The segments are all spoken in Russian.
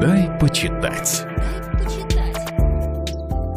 Дай почитать.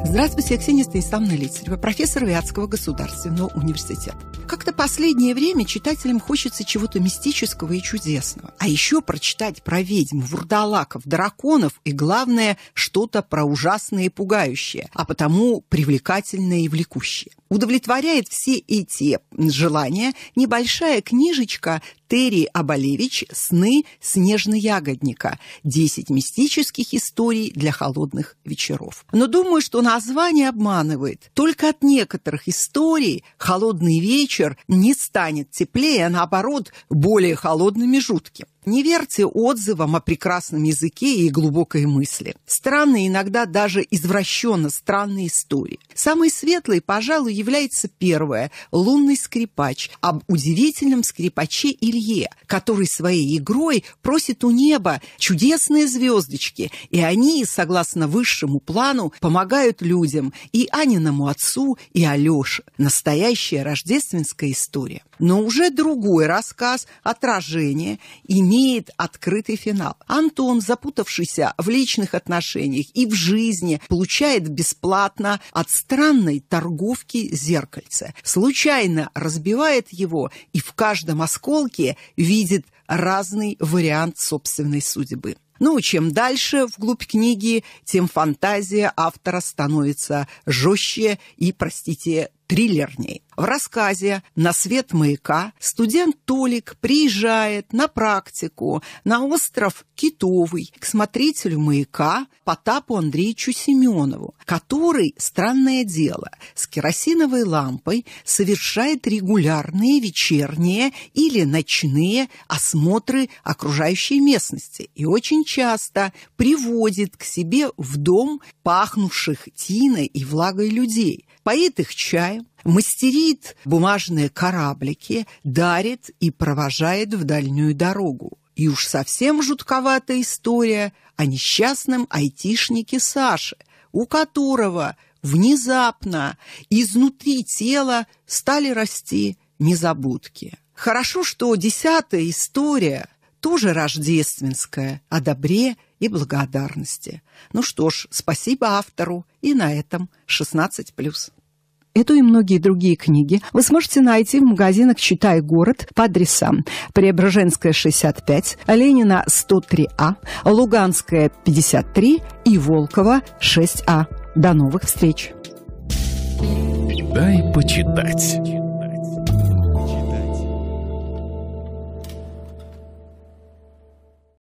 Здравствуйте, Ксения Станиславовна Лицарева, профессор Вятского государственного университета. Как-то последнее время читателям хочется чего-то мистического и чудесного. А еще прочитать про ведьм, вурдалаков, драконов и, главное, что-то про ужасное и пугающее, а потому привлекательное и влекущее. Удовлетворяет все эти желания небольшая книжечка Терри Абалевич «Сны снежно-ягодника. 10 мистических историй для холодных вечеров». Но думаю, что название обманывает. Только от некоторых историй «Холодный вечер» не станет теплее, а наоборот, более холодным и жутким. Не верьте отзывам о прекрасном языке и глубокой мысли. Странные, иногда даже извращенно странные истории. Самой светлой, пожалуй, является первая «Лунный скрипач» об удивительном скрипаче Илье, который своей игрой просит у неба чудесные звездочки, и они, согласно высшему плану, помогают людям и Аниному отцу, и Алёше. Настоящая рождественская история. Но уже другой рассказ «Отражение» и имеет открытый финал. Антон, запутавшийся в личных отношениях и в жизни, получает бесплатно от странной торговки зеркальце. Случайно разбивает его и в каждом осколке видит разный вариант собственной судьбы. Ну, чем дальше вглубь книги, тем фантазия автора становится жестче и, простите, триллерней. В рассказе «На свет маяка» студент Толик приезжает на практику на остров Китовый к смотрителю маяка Потапу Андреевичу Семенову, который, странное дело, с керосиновой лампой совершает регулярные вечерние или ночные осмотры окружающей местности и очень часто приводит к себе в дом пахнувших тиной и влагой людей поит их чаем, мастерит бумажные кораблики, дарит и провожает в дальнюю дорогу. И уж совсем жутковатая история о несчастном айтишнике Саше, у которого внезапно изнутри тела стали расти незабудки. Хорошо, что десятая история тоже рождественское, о добре и благодарности. Ну что ж, спасибо автору, и на этом 16+. Эту и многие другие книги вы сможете найти в магазинах «Читай город» по адресам Преображенская, 65, Ленина, 103А, Луганская, 53 и Волкова, 6А. До новых встреч! Дай почитать.